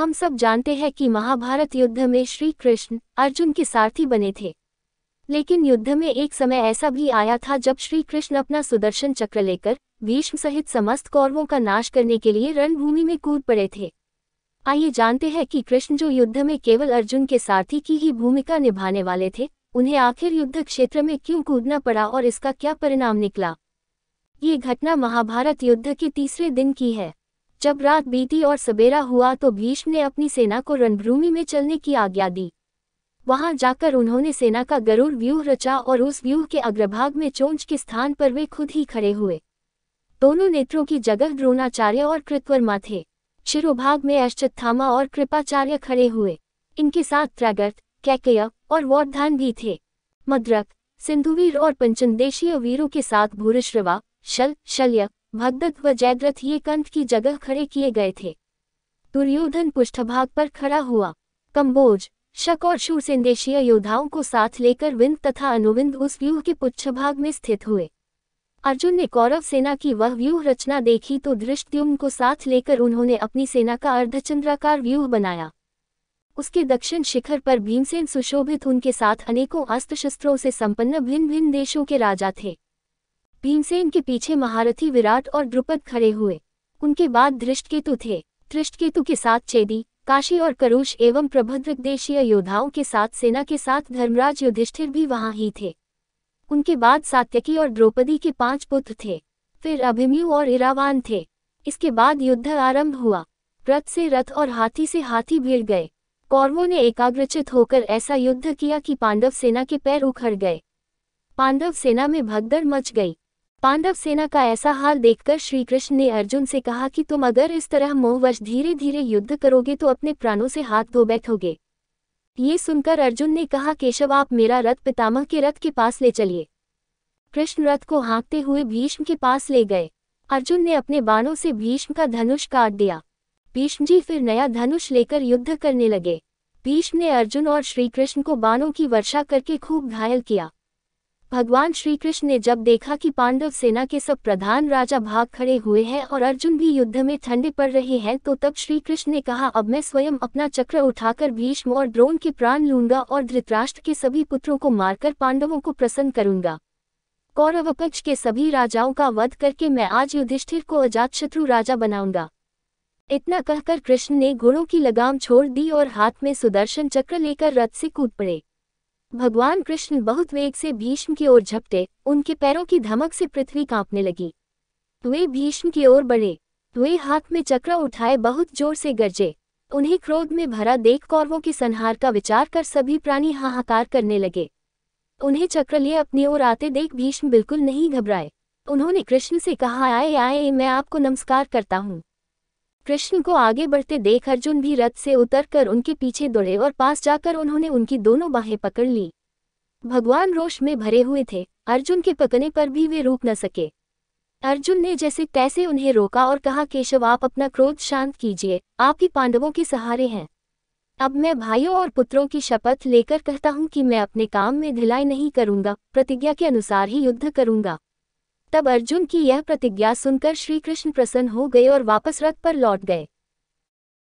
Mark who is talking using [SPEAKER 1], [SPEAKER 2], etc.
[SPEAKER 1] हम सब जानते हैं कि महाभारत युद्ध में श्री कृष्ण अर्जुन के सारथी बने थे लेकिन युद्ध में एक समय ऐसा भी आया था जब श्री कृष्ण अपना सुदर्शन चक्र लेकर भीष्म सहित समस्त कौरवों का नाश करने के लिए रणभूमि में कूद पड़े थे आइए जानते हैं कि कृष्ण जो युद्ध में केवल अर्जुन के सारथी की ही भूमिका निभाने वाले थे उन्हें आखिर युद्ध क्षेत्र में क्यों कूदना पड़ा और इसका क्या परिणाम निकला ये घटना महाभारत युद्ध के तीसरे दिन की है जब रात बीती और सबेरा हुआ तो भीष्म ने अपनी सेना को रणभूमि में चलने की आज्ञा दी वहां जाकर उन्होंने सेना का गरुड़ व्यूह रचा और उस व्यूह के अग्रभाग में चोंच के स्थान पर वे खुद ही खड़े हुए दोनों नेत्रों की जगह द्रोणाचार्य और कृतवर्मा थे शिरोभाग में अश्चत्थामा और कृपाचार्य खड़े हुए इनके साथ त्रागर्थ कैकेय और वौर्धान भी थे मद्रक सिंधुवीर और पंचनदेशीय वीरों के साथ भूरिश्रवा शल शल्य भगदत्त व जयद्रथ ये कंठ की जगह खड़े किए गए थे दुर्योधन पुष्ठभाग पर खड़ा हुआ कंबोज शक और शूरसेन देशीय योद्धाओं को साथ लेकर विंद तथा अनुविंद उस व्यूह के पुच्छभाग में स्थित हुए अर्जुन ने कौरव सेना की वह व्यूह रचना देखी तो दृष्टद्युम्न को साथ लेकर उन्होंने अपनी सेना का अर्धचंद्राकार व्यूह बनाया उसके दक्षिण शिखर पर भीमसेन सुशोभित उनके साथ अनेकों अस्त्र शस्त्रों से संपन्न भिन्न भिन्न देशों के राजा थे भीमसेन के पीछे महारथी विराट और द्रुपद खड़े हुए उनके बाद धृष्टकेतु थे धृष्टकेतु के साथ चेदी काशी और करुष एवं प्रभद्रक देशीय योद्धाओं के साथ सेना के साथ धर्मराज युधिष्ठिर भी वहां ही थे उनके बाद सात्यकी और द्रौपदी के पांच पुत्र थे फिर अभिमयु और इरावान थे इसके बाद युद्ध आरंभ हुआ रथ से रथ और हाथी से हाथी भीड़ गए कौरवों ने एकाग्रचित होकर ऐसा युद्ध किया कि पांडव सेना के पैर उखड़ गए पांडव सेना में भगदड़ मच गई पांडव सेना का ऐसा हाल देखकर श्रीकृष्ण ने अर्जुन से कहा कि तुम अगर इस तरह मोहवश धीरे धीरे युद्ध करोगे तो अपने प्राणों से हाथ धो बैठोगे ये सुनकर अर्जुन ने कहा केशव आप मेरा रथ पितामह के रथ के पास ले चलिए कृष्ण रथ को हाँकते हुए भीष्म के पास ले गए अर्जुन ने अपने बाणों से भीष्म का धनुष काट दिया भीष्म जी फिर नया धनुष लेकर युद्ध करने लगे भीष्म ने अर्जुन और श्रीकृष्ण को बाणों की वर्षा करके खूब घायल किया भगवान श्री कृष्ण ने जब देखा कि पांडव सेना के सब प्रधान राजा भाग खड़े हुए हैं और अर्जुन भी युद्ध में ठंडे पड़ रहे हैं तो तब श्री कृष्ण ने कहा अब मैं स्वयं अपना चक्र उठाकर भीष्म और द्रोण के प्राण लूंगा और धृतराष्ट्र के सभी पुत्रों को मारकर पांडवों को प्रसन्न करूंगा कौरव पक्ष के सभी राजाओं का वध करके मैं आज युधिष्ठिर को अजातशत्रु राजा बनाऊंगा इतना कहकर कृष्ण ने घोड़ों की लगाम छोड़ दी और हाथ में सुदर्शन चक्र लेकर रथ से कूद पड़े भगवान कृष्ण बहुत वेग से भीष्म की ओर झपटे उनके पैरों की धमक से पृथ्वी कांपने लगी वे भीष्म की ओर बढ़े वे हाथ में चक्र उठाए बहुत जोर से गरजे उन्हें क्रोध में भरा देख कौरवों के संहार का विचार कर सभी प्राणी हाहाकार करने लगे उन्हें चक्र लिए अपनी ओर आते देख भीष्म बिल्कुल नहीं घबराए उन्होंने कृष्ण से कहा आए आए मैं आपको नमस्कार करता हूँ कृष्ण को आगे बढ़ते देख अर्जुन भी रथ से उतरकर उनके पीछे दौड़े और पास जाकर उन्होंने उनकी दोनों बाहें पकड़ ली भगवान रोष में भरे हुए थे अर्जुन के पकने पर भी वे रोक न सके अर्जुन ने जैसे तैसे उन्हें रोका और कहा केशव आप अपना क्रोध शांत कीजिए आप ही पांडवों के सहारे हैं अब मैं भाइयों और पुत्रों की शपथ लेकर कहता हूँ कि मैं अपने काम में ढिलाई नहीं करूंगा प्रतिज्ञा के अनुसार ही युद्ध करूंगा तब अर्जुन की यह प्रतिज्ञा सुनकर श्रीकृष्ण प्रसन्न हो गए और वापस रथ पर लौट गए